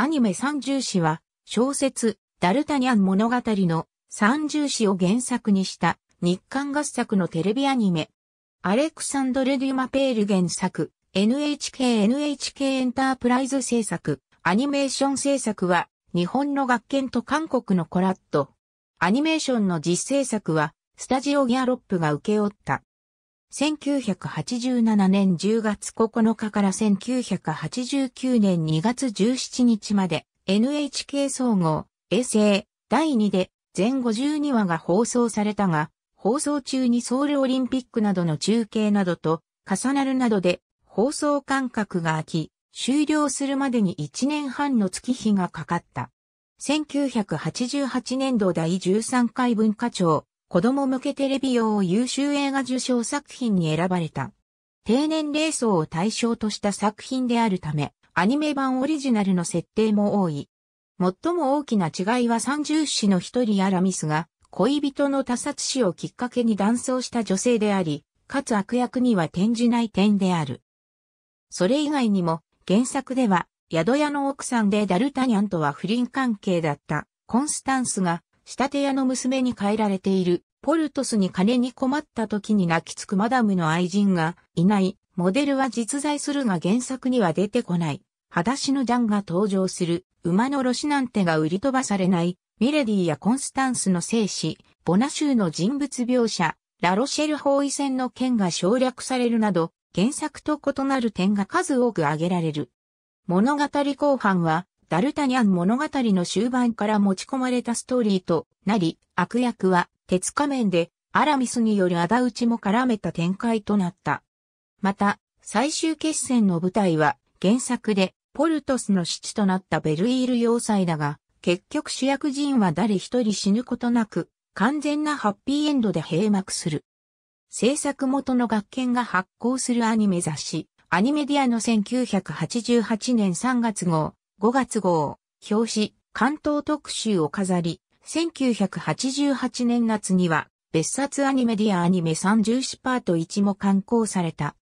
アニメ三重詩は、小説、ダルタニャン物語の三重詩を原作にした日刊合作のテレビアニメ。アレクサンドル・デュマペール原作、NHK NHK エンタープライズ制作、アニメーション制作は、日本の学研と韓国のコラット。アニメーションの実制作は、スタジオギャロップが請け負った。1987年10月9日から1989年2月17日まで NHK 総合、衛星、第2で全52話が放送されたが、放送中にソウルオリンピックなどの中継などと重なるなどで放送間隔が空き、終了するまでに1年半の月日がかかった。1988年度第13回文化庁子供向けテレビ用優秀映画受賞作品に選ばれた。低年齢層を対象とした作品であるため、アニメ版オリジナルの設定も多い。最も大きな違いは三重詩の一人アラミスが、恋人の他殺死をきっかけに断層した女性であり、かつ悪役には転じない点である。それ以外にも、原作では、宿屋の奥さんでダルタニャンとは不倫関係だった、コンスタンスが、仕立て屋の娘に変えられている、ポルトスに金に困った時に泣きつくマダムの愛人がいない、モデルは実在するが原作には出てこない、裸足のジャンが登場する、馬のロシなんてが売り飛ばされない、ミレディやコンスタンスの生死、ボナ州の人物描写、ラロシェル包囲戦の件が省略されるなど、原作と異なる点が数多く挙げられる。物語後半は、ダルタニャン物語の終盤から持ち込まれたストーリーとなり、悪役は鉄仮面でアラミスによる仇討ちも絡めた展開となった。また、最終決戦の舞台は原作でポルトスの死地となったベルイール要塞だが、結局主役陣は誰一人死ぬことなく、完全なハッピーエンドで閉幕する。制作元の学研が発行するアニメ雑誌、アニメディアの1988年3月号、5月号、表紙、関東特集を飾り、1988年夏には、別冊アニメディアアニメ34パート1も刊行された。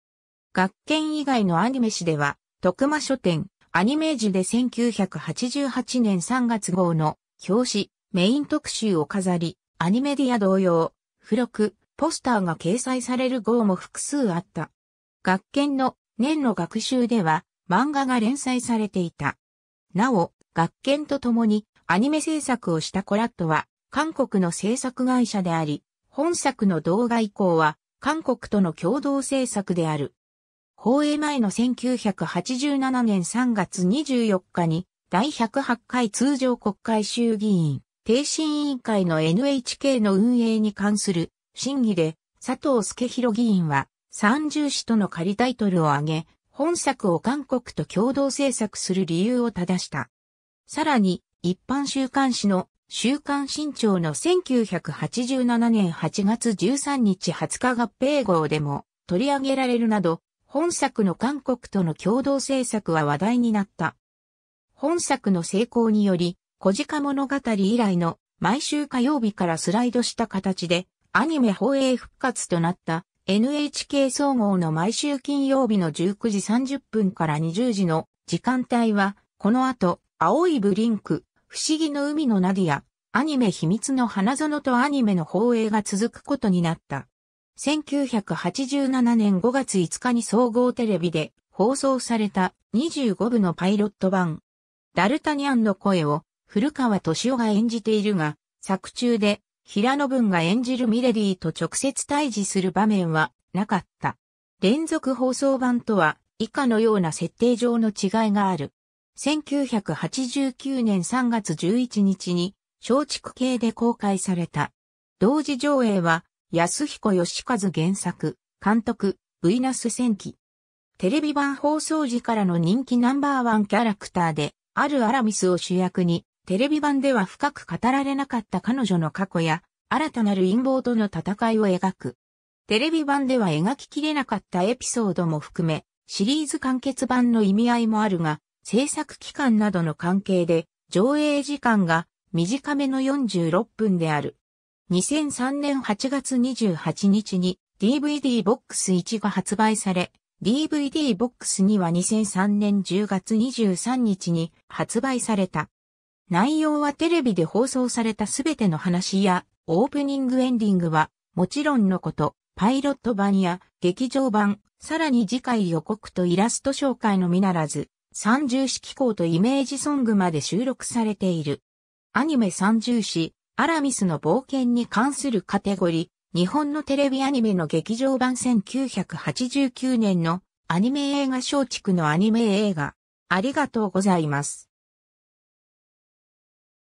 学研以外のアニメ誌では、徳間書店、アニメージュで1988年3月号の表紙、メイン特集を飾り、アニメディア同様、付録、ポスターが掲載される号も複数あった。学研の年の学習では、漫画が連載されていた。なお、学研と共にアニメ制作をしたコラットは、韓国の制作会社であり、本作の動画以降は、韓国との共同制作である。放映前の1987年3月24日に、第108回通常国会衆議院、定審委員会の NHK の運営に関する審議で、佐藤助弘議員は、三重市との仮タイトルを挙げ、本作を韓国と共同制作する理由を正した。さらに、一般週刊誌の週刊新潮の1987年8月13日20日合併号でも取り上げられるなど、本作の韓国との共同制作は話題になった。本作の成功により、小鹿物語以来の毎週火曜日からスライドした形でアニメ放映復活となった NHK 総合の毎週金曜日の19時30分から20時の時間帯は、この後、青いブリンク、不思議の海のナディア、アニメ秘密の花園とアニメの放映が続くことになった。1987年5月5日に総合テレビで放送された25部のパイロット版。ダルタニアンの声を古川敏夫が演じているが、作中で平野文が演じるミレディと直接対峙する場面はなかった。連続放送版とは以下のような設定上の違いがある。1989年3月11日に松竹系で公開された。同時上映は安彦義和原作、監督、ヴィーナス戦記。テレビ版放送時からの人気ナンバーワンキャラクターで、あるアラミスを主役に、テレビ版では深く語られなかった彼女の過去や、新たなる陰謀との戦いを描く。テレビ版では描ききれなかったエピソードも含め、シリーズ完結版の意味合いもあるが、制作期間などの関係で、上映時間が短めの46分である。2003年8月28日に DVD ボックス1が発売され、DVD ボックス2は2003年10月23日に発売された。内容はテレビで放送されたすべての話や、オープニングエンディングは、もちろんのこと、パイロット版や劇場版、さらに次回予告とイラスト紹介のみならず、三重視機構とイメージソングまで収録されている。アニメ三重視、アラミスの冒険に関するカテゴリー、日本のテレビアニメの劇場版1989年のアニメ映画松竹のアニメ映画。ありがとうございます。